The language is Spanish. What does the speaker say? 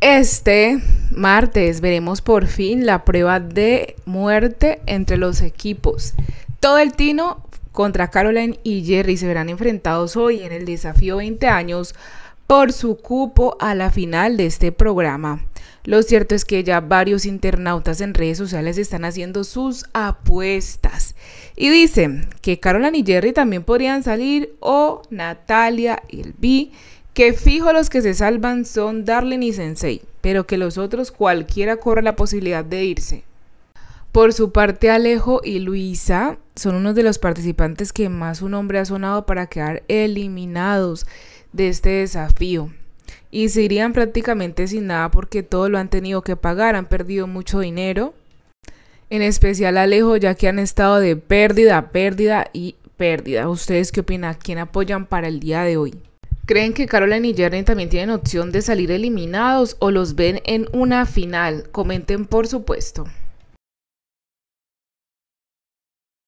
Este martes veremos por fin la prueba de muerte entre los equipos. Todo el tino contra Caroline y Jerry se verán enfrentados hoy en el desafío 20 años por su cupo a la final de este programa. Lo cierto es que ya varios internautas en redes sociales están haciendo sus apuestas y dicen que Caroline y Jerry también podrían salir o Natalia y el B que fijo los que se salvan son Darling y Sensei, pero que los otros cualquiera corre la posibilidad de irse. Por su parte, Alejo y Luisa son unos de los participantes que más un hombre ha sonado para quedar eliminados de este desafío. Y se irían prácticamente sin nada porque todo lo han tenido que pagar, han perdido mucho dinero. En especial Alejo, ya que han estado de pérdida, pérdida y pérdida. ¿Ustedes qué opinan? ¿Quién apoyan para el día de hoy? ¿Creen que Caroline y Jeremy también tienen opción de salir eliminados o los ven en una final? Comenten por supuesto.